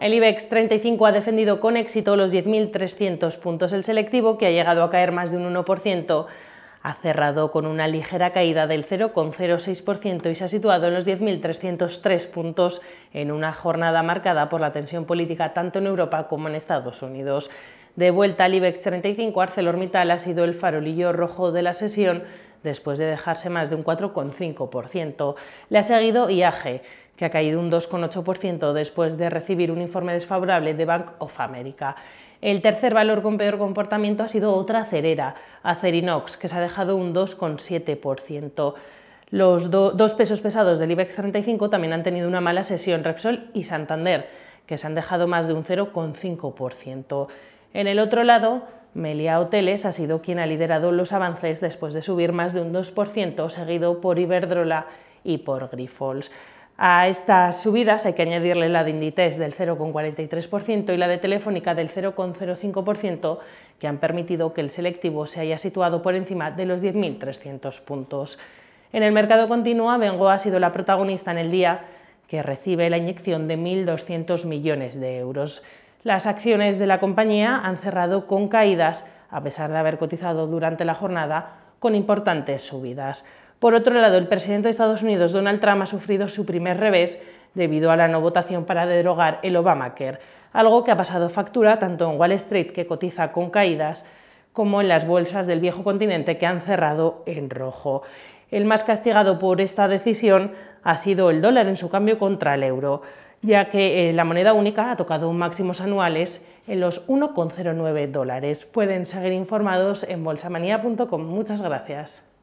El IBEX 35 ha defendido con éxito los 10.300 puntos. El selectivo, que ha llegado a caer más de un 1%, ha cerrado con una ligera caída del 0,06% y se ha situado en los 10.303 puntos en una jornada marcada por la tensión política tanto en Europa como en Estados Unidos. De vuelta al IBEX 35, ArcelorMittal ha sido el farolillo rojo de la sesión después de dejarse más de un 4,5%. Le ha seguido IAG, que ha caído un 2,8% después de recibir un informe desfavorable de Bank of America. El tercer valor con peor comportamiento ha sido otra acerera, Acerinox, que se ha dejado un 2,7%. Los dos pesos pesados del IBEX 35 también han tenido una mala sesión, Repsol y Santander, que se han dejado más de un 0,5%. En el otro lado, Melia Hoteles ha sido quien ha liderado los avances después de subir más de un 2%, seguido por Iberdrola y por Grifols. A estas subidas hay que añadirle la de Inditex del 0,43% y la de Telefónica del 0,05% que han permitido que el selectivo se haya situado por encima de los 10.300 puntos. En el mercado continua, Vengo ha sido la protagonista en el día que recibe la inyección de 1.200 millones de euros. Las acciones de la compañía han cerrado con caídas, a pesar de haber cotizado durante la jornada con importantes subidas. Por otro lado, el presidente de Estados Unidos, Donald Trump, ha sufrido su primer revés debido a la no votación para derogar el Obamacare, algo que ha pasado factura tanto en Wall Street, que cotiza con caídas, como en las bolsas del viejo continente que han cerrado en rojo. El más castigado por esta decisión ha sido el dólar en su cambio contra el euro, ya que eh, la moneda única ha tocado máximos anuales en los 1,09 dólares. Pueden seguir informados en bolsamanía.com. Muchas gracias.